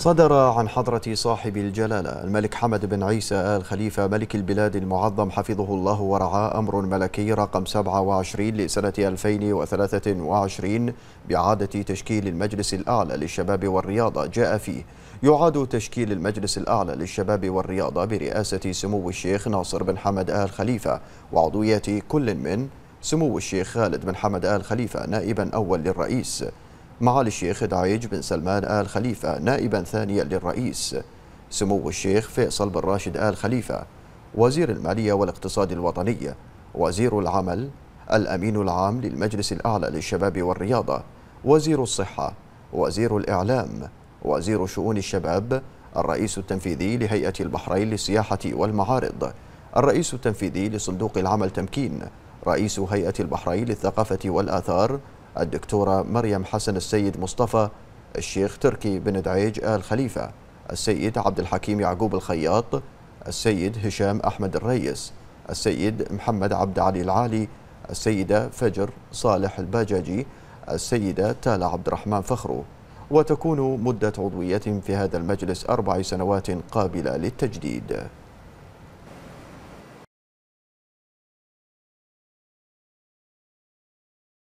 صدر عن حضرة صاحب الجلالة الملك حمد بن عيسى آل خليفة ملك البلاد المعظم حفظه الله ورعاه أمر ملكي رقم 27 لسنة 2023 بإعادة تشكيل المجلس الأعلى للشباب والرياضة جاء فيه يعاد تشكيل المجلس الأعلى للشباب والرياضة برئاسة سمو الشيخ ناصر بن حمد آل خليفة وعضوية كل من سمو الشيخ خالد بن حمد آل خليفة نائبا أول للرئيس معالي الشيخ دعيج بن سلمان آل خليفة نائبا ثانيا للرئيس سمو الشيخ فيصل بن راشد آل خليفة وزير المالية والاقتصاد الوطني وزير العمل الأمين العام للمجلس الأعلى للشباب والرياضة وزير الصحة وزير الإعلام وزير شؤون الشباب الرئيس التنفيذي لهيئة البحرين للسياحة والمعارض الرئيس التنفيذي لصندوق العمل تمكين رئيس هيئة البحرين للثقافة والآثار الدكتورة مريم حسن السيد مصطفى الشيخ تركي بن دعيج آل خليفة السيد عبد الحكيم يعقوب الخياط السيد هشام أحمد الريس السيد محمد عبد علي العالي السيدة فجر صالح الباجاجي السيدة تالا عبد الرحمن فخرو وتكون مدة عضوية في هذا المجلس أربع سنوات قابلة للتجديد